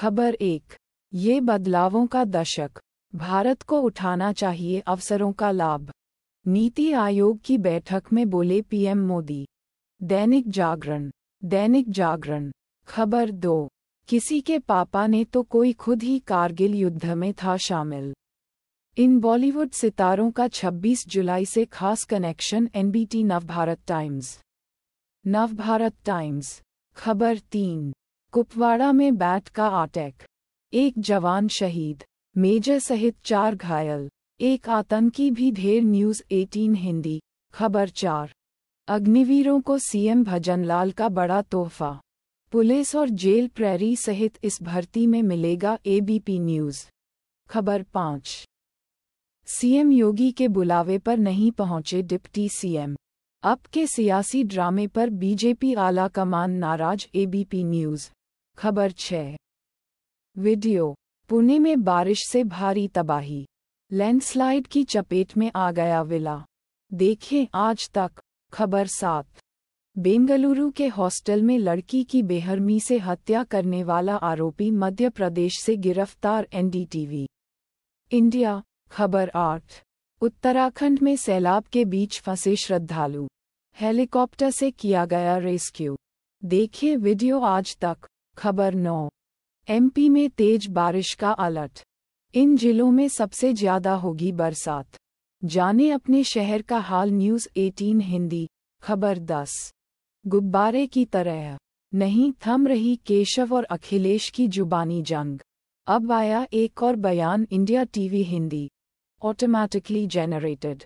खबर एक ये बदलावों का दशक भारत को उठाना चाहिए अवसरों का लाभ नीति आयोग की बैठक में बोले पीएम मोदी दैनिक जागरण दैनिक जागरण खबर दो किसी के पापा ने तो कोई खुद ही कारगिल युद्ध में था शामिल इन बॉलीवुड सितारों का 26 जुलाई से खास connection NBT Navbharat Times Navbharat Times खबर तीन कुपवाड़ा में बैट का अटैक एक जवान शहीद मेजर सहित चार घायल एक आतंकी भी ढेर न्यूज 18 हिंदी खबर चार अग्निवीरों को सीएम भजनलाल का बड़ा तोहफा पुलिस और जेल प्रेरी सहित इस भर्ती में मिलेगा एबीपी न्यूज खबर पाँच सीएम योगी के बुलावे पर नहीं पहुंचे डिप्टी सीएम अब के सियासी ड्रामे पर बीजेपी आला कमान नाराज एबीपी न्यूज़ खबर छः वीडियो पुणे में बारिश से भारी तबाही लैंडस्लाइड की चपेट में आ गया विला देखें आज तक खबर सात बेंगलुरु के हॉस्टल में लड़की की बेहरमी से हत्या करने वाला आरोपी मध्य प्रदेश से गिरफ्तार एनडीटीवी इंडिया खबर आठ उत्तराखंड में सैलाब के बीच फंसे श्रद्धालु हेलीकॉप्टर से किया गया रेस्क्यू देखिए वीडियो आज तक खबर नौ एमपी में तेज बारिश का अलर्ट इन जिलों में सबसे ज्यादा होगी बरसात जाने अपने शहर का हाल न्यूज़ 18 हिंदी खबर 10 गुब्बारे की तरह नहीं थम रही केशव और अखिलेश की जुबानी जंग अब आया एक और बयान India TV Hindi automatically generated